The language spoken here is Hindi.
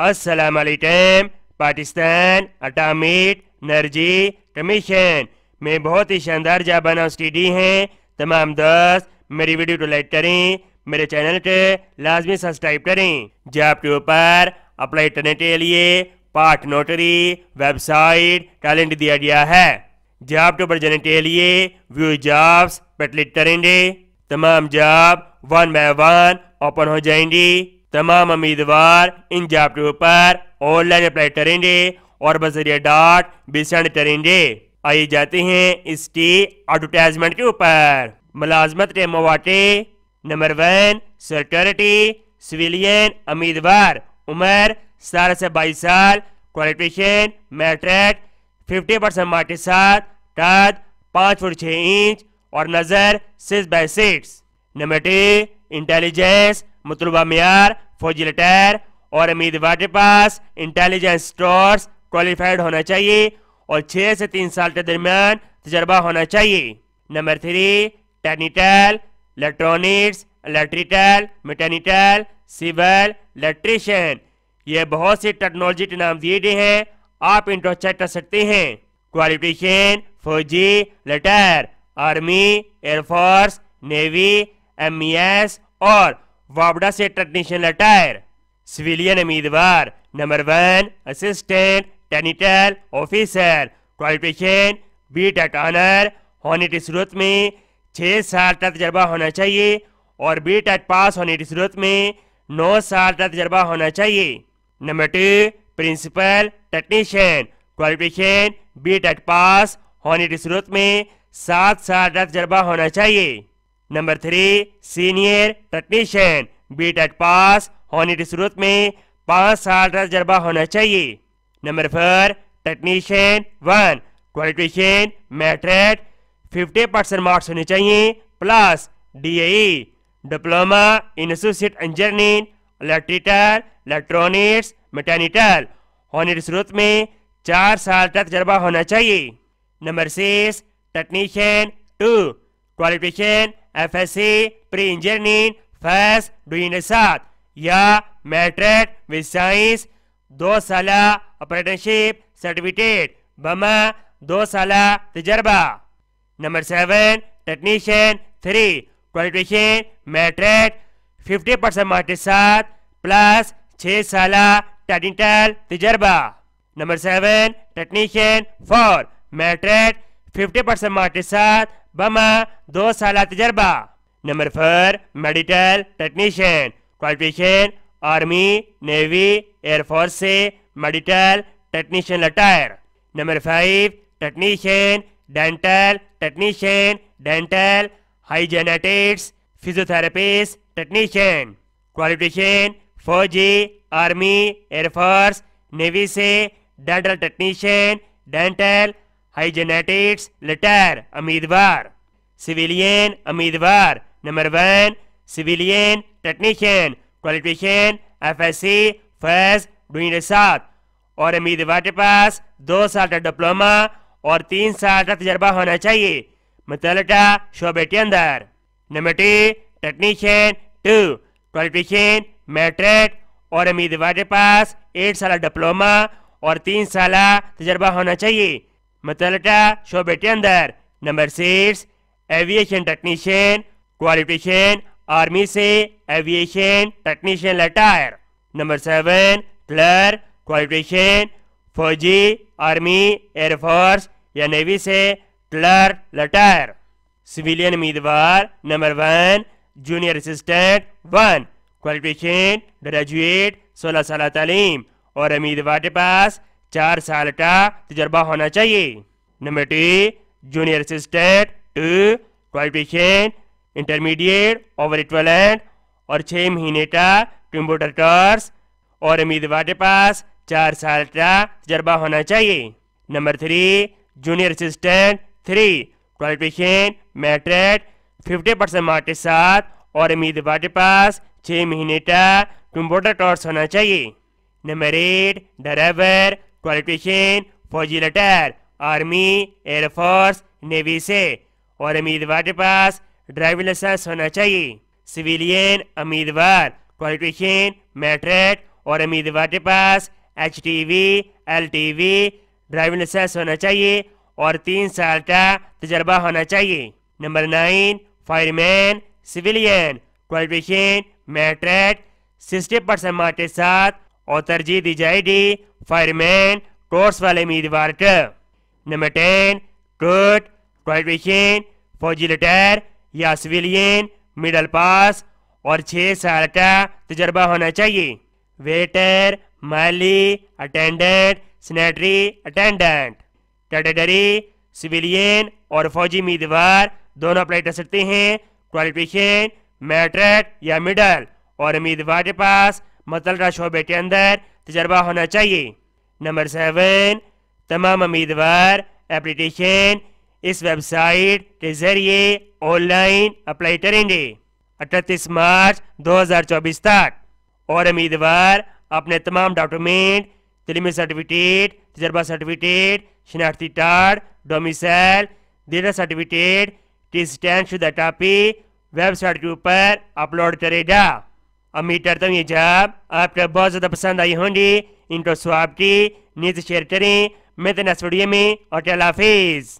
अस्सलाम वालेकुम पाकिस्तान अटामिक नर्जी कमीशन में बहुत ही शानदार जाबाना बना उसकी है तमाम दोस्त मेरी वीडियो को लाइक करें मेरे चैनल को लाजमी सब्सक्राइब करें जॉब के ऊपर अप्लाई करने के लिए पार्ट नोटरी वेबसाइट टैलेंट दिया गया है जॉब के ऊपर जाने के लिए व्यू जॉब्स पर क्लिक करेंगे तमाम job one by one open हो जाएंगी तमाम उम्मीदवार इन जापटों पर ऑनलाइन अप्लाई करेंगे और बजरिया डॉट बिसण करेंगे आइए जाते हैं इसकी एडवर्टाइजमेंट के ऊपर मुलाजमत के मवाटे नंबर वन सिक्योरिटी सिविलियन उम्मीदवार उम्र सतारह से बाईस साल qualification matric fifty percent mark के साथ कद पाँच फुट छः इंच और नज़र six by six number two intelligence मतलूबा मैार फौजी रिटायर और अमीर के पास इंटेलिजेंस स्टोर्स क्वालिफाइड होना चाहिए और छः से तीन साल के दरमियान तजर्बा होना चाहिए number three technical electronics electrical mechanical civil electrician ये बहुत सी टेक्नोलॉजी के नाम दिए गए हैं आप इनको चेक कर सकते हैं क्वालिफिकेशन फौजी लेटर आर्मी एयरफोर्स नेवी एम और वाबड़ा से टेक्नीशियन अटायर सिविलियन उम्मीदवार नंबर वन असिस्टेंट टेनिटल officer qualification B tech honour होने की सूरत में छः साल का तजर्बा होना चाहिए और बी टेक पास होने की सूरत में नौ साल का तजर्बा होना चाहिए number two principal technician qualification B tech pass होने की सूरत में सात साल का तजर्बा होना चाहिए नंबर थ्री सीनियर टेक्नीशियन टेट पास होने की सूरत में पाँच साल का तजर्बा होना चाहिए number four technician one qualification matric fifty percent marks होने चाहिए plus D diploma in associate engineering electrical electronics mechanical होने की सूरत में चार साल का तजर्बा होना चाहिए number six technician two qualification pre engineering फैस FAS, साथ या मैट्रिक विद साइंस दो साल अप्रेंटिसशिप सर्टिफिकेट बमा दो साल तजर्बा number seven technician three qualification matric fifty percent mark के साथ प्लस छः साल टेक्निकल तजर्बा number seven technician four matric fifty percent mark के साथ बमा दो साल तजर्बा number four medical technician qualification army navy air force से medical technician retire number five technician dental technician dental हाइजेनेटिक्स फिजियोथेरेपिस्ट टेक्नीशियन क्वालिफिकेशन फौजी आर्मी एयरफोर्स नेवी से डेंटल टेक्नीशियन डेंटल हाई जेनेटिक्स लेटर उम्मीदवार सिविलियन उम्मीदवार number one civilian technician qualification FSc first दुई सात और उम्मीदवार के पास दो साल का डिप्लोमा और तीन साल का तजर्बा होना चाहिए मुतल शोबे के अंदर number two technician two qualification matric और उम्मीदवार के पास एक साल डिप्लोमा और तीन साल तजर्बा होना चाहिए मतलटा शोबे के अंदर number six aviation technician qualification army से aviation technician retire number seven clerk qualification फौजी आर्मी एयरफोर्स या नेवी से क्लर्क रिटायर सिविलियन उम्मीदवार number one junior assistant one qualification graduate सोलह साल तालीम और उम्मीदवार के पास चार साल का तजर्बा होना चाहिए number two junior assistant two qualification intermediate over equivalent और छः महीने का कंप्यूटर कोर्स और उम्मीदवार के पास चार साल का तजर्बा होना चाहिए number three junior assistant three qualification matric fifty percent mark के साथ और उम्मीदवार के पास छः महीने का कंप्यूटर कोर्स होना चाहिए नंबर एट ड्राइवर क्वालिफिकेशन फौजी लेटर आर्मी एयरफोर्स नेवी से और उम्मीदवार के पास ड्राइविंग लाइसेंस होना चाहिए सिविलियन उम्मीदवार क्वालिफिकेशन मैट्रिक और उम्मीदवार के पास H T V L T V driving licence होना चाहिए और तीन साल का तजर्बा होना चाहिए number nine fireman civilian qualification matric sixty percent mark के साथ और तरजीह दी जाएगी fireman, towards वाले उम्मीदवार Number 10. Good, politician, फौजी रिटायर या सिविलियन मिडल पास और छः साल का तजर्बा होना चाहिए वेटर माली attendant sanitary attendant category civilian और फौजी उम्मीदवार दोनों अप्लाई कर सकते हैं क्वालिफिकेशन मैट्रिक या मिडल और उम्मीदवार के पास मतलब शोबे के अंदर तजर्बा होना चाहिए नंबर सेवन तमाम उम्मीदवार एप्लीकेशन इस वेबसाइट के जरिए ऑनलाइन अप्लाई करेंगे अट्ठतीस मार्च 2024 तक और उम्मीदवार अपने तमाम डॉक्यूमेंट तलीमी सर्टिफिकेट तजर्बा सर्टिफिकेट शिनाख्ती कार्ड डोमिसल डेटा सर्टिफिकेट की स्टैंड शुदा कापी वेबसाइट के ऊपर अपलोड करेगा अमीटर तो ये जाब आपका बहुत ज़्यादा पसंद आई होंगी इनको स्वाब की नीचे शेयर करें मैं तो नस्वड़िए में और हाफिज़